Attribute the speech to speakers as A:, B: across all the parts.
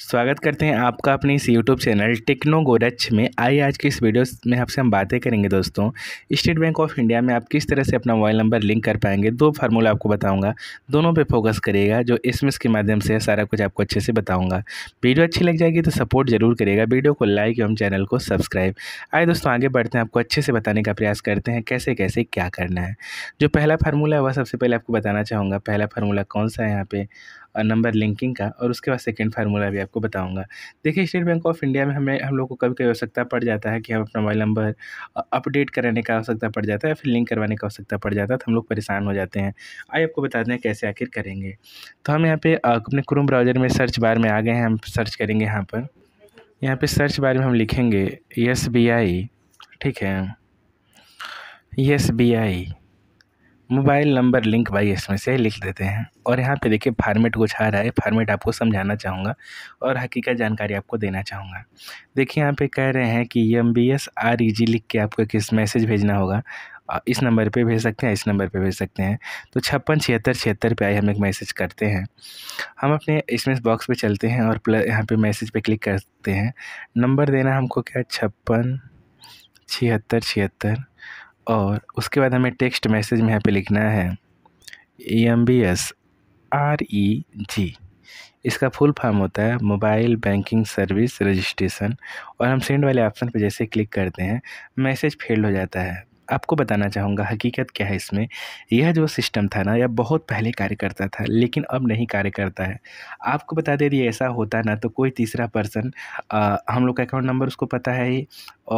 A: स्वागत करते हैं आपका अपने इस यूट्यूब चैनल टेक्नो गोरच में आई आज की इस वीडियो में आपसे हम बातें करेंगे दोस्तों स्टेट बैंक ऑफ इंडिया में आप किस तरह से अपना मोबाइल नंबर लिंक कर पाएंगे दो फार्मूला आपको बताऊंगा दोनों पे फोकस करेगा जो एस के माध्यम से सारा कुछ आपको अच्छे से बताऊँगा वीडियो अच्छी लग जाएगी तो सपोर्ट जरूर करेगा वीडियो को लाइक एवं चैनल को सब्सक्राइब आए दोस्तों आगे बढ़ते हैं आपको अच्छे से बताने का प्रयास करते हैं कैसे कैसे क्या करना है जो पहला फार्मूला है वह सबसे पहले आपको बताना चाहूँगा पहला फार्मूला कौन सा है यहाँ पर और नंबर लिंकिंग का और उसके बाद सेकेंड फार्मूला भी आपको बताऊँगा देखिए स्टेट बैंक ऑफ इंडिया में हमें हम लोग को कभी कभी आवश्यकता पड़ जाता है कि हम अपना मोबाइल नंबर अपडेट कराने का आवश्यकता पड़ जाता है या फिर लिंक करवाने का आवश्यकता पड़ जाता है तो हम लोग परेशान हो जाते हैं आइए आपको बता दें कैसे आखिर करेंगे तो हम यहाँ पे अपने क्रोम ब्राउज़र में सर्च बार में आ गए हैं हम सर्च करेंगे यहाँ पर यहाँ पे सर्च बार में हम लिखेंगे एस बी आई ठीक है S B I mobile number link भाई इसमें से लिख देते हैं और यहाँ पे देखिए फार्मेट कुछ आ रहा है फार्मेट आपको समझाना चाहूँगा और हकीकत जानकारी आपको देना चाहूँगा देखिए यहाँ पे कह रहे हैं कि M B S R E G लिख के आपको किस मैसेज भेजना होगा इस नंबर पे भेज सकते हैं इस नंबर पे भेज सकते हैं तो छप्पन छिहत्तर छिहत्तर पर आए हम एक मैसेज करते हैं हम अपने इसमें बॉक्स पर चलते हैं और प्लस यहाँ पर मैसेज पर क्लिक करते हैं नंबर देना हमको क्या छप्पन छिहत्तर छिहत्तर और उसके बाद हमें टेक्स्ट मैसेज में यहाँ पे लिखना है E M B S R E G इसका फुल फॉर्म होता है मोबाइल बैंकिंग सर्विस रजिस्ट्रेशन और हम सेंड वाले ऑप्शन पर जैसे क्लिक करते हैं मैसेज फेल्ड हो जाता है आपको बताना चाहूँगा हकीकत क्या है इसमें यह जो सिस्टम था ना यह बहुत पहले कार्य करता था लेकिन अब नहीं कार्य करता है आपको बता दें यदि ऐसा होता ना तो कोई तीसरा पर्सन हम लोग का अकाउंट नंबर उसको पता है ही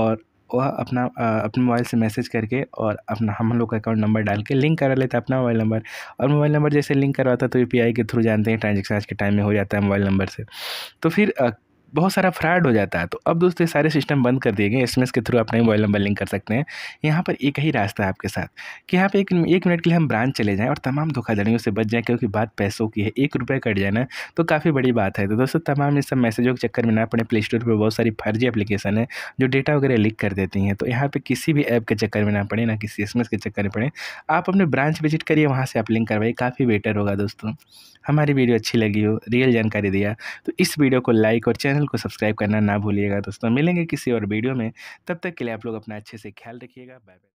A: और वह अपना अपने मोबाइल से मैसेज करके और अपना हम लोग का अकाउंट नंबर डाल के लिंक करा लेता है अपना मोबाइल नंबर और मोबाइल नंबर जैसे लिंक करवाता तो यू के थ्रू जानते हैं ट्रांजेक्शन आज के टाइम में हो जाता है मोबाइल नंबर से तो फिर बहुत सारा फ्रॉड हो जाता है तो अब दोस्तों सारे सिस्टम बंद कर दिए गए एस के थ्रू अपना मोबाइल नंबर लिंक कर सकते हैं यहाँ पर एक ही रास्ता है आपके साथ कि यहाँ पर एक, एक मिनट के लिए हम ब्रांच चले जाएँ और तमाम धोखाधड़ियों से बच जाएँ क्योंकि बात पैसों की है एक रुपये कट जाना तो काफ़ी बड़ी बात है तो दोस्तों तमाम इस सब मैसेजों के चक्कर में ना अपने प्ले स्टोर पर बहुत सारी फर्जी एप्लीकेशन है जो डेटा वगैरह लीक कर देती हैं तो यहाँ पर किसी भी ऐप के चक्कर में ना पड़े ना किसी एस के चक्कर में पड़े आप अपने ब्रांच विजिट करिए वहाँ से आप लिंक करवाइए काफ़ी बेटर होगा दोस्तों हमारी वीडियो अच्छी लगी हो रियल जानकारी दिया तो इस वीडियो को लाइक और चैनल चैनल को सब्सक्राइब करना ना भूलिएगा दोस्तों मिलेंगे किसी और वीडियो में तब तक के लिए आप लोग अपना अच्छे से ख्याल रखिएगा बाय बाय